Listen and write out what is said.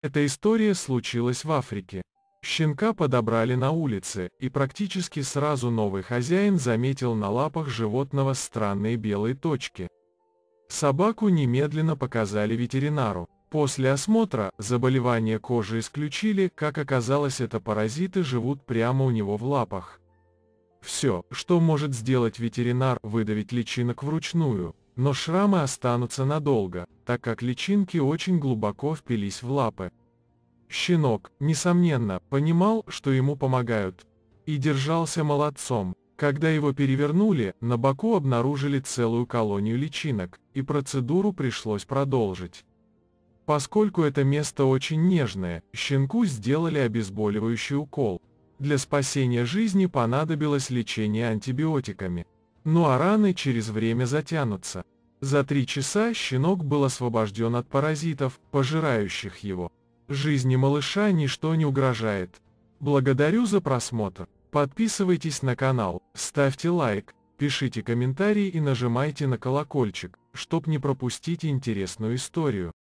Эта история случилась в Африке. Щенка подобрали на улице, и практически сразу новый хозяин заметил на лапах животного странные белые точки. Собаку немедленно показали ветеринару. После осмотра, заболевание кожи исключили, как оказалось это паразиты живут прямо у него в лапах. Все, что может сделать ветеринар, выдавить личинок вручную, но шрамы останутся надолго, так как личинки очень глубоко впились в лапы. Щенок, несомненно, понимал, что ему помогают. И держался молодцом. Когда его перевернули, на боку обнаружили целую колонию личинок, и процедуру пришлось продолжить. Поскольку это место очень нежное, щенку сделали обезболивающий укол. Для спасения жизни понадобилось лечение антибиотиками. Ну а раны через время затянутся. За три часа щенок был освобожден от паразитов, пожирающих его. Жизни малыша ничто не угрожает. Благодарю за просмотр. Подписывайтесь на канал, ставьте лайк, пишите комментарии и нажимайте на колокольчик, чтобы не пропустить интересную историю.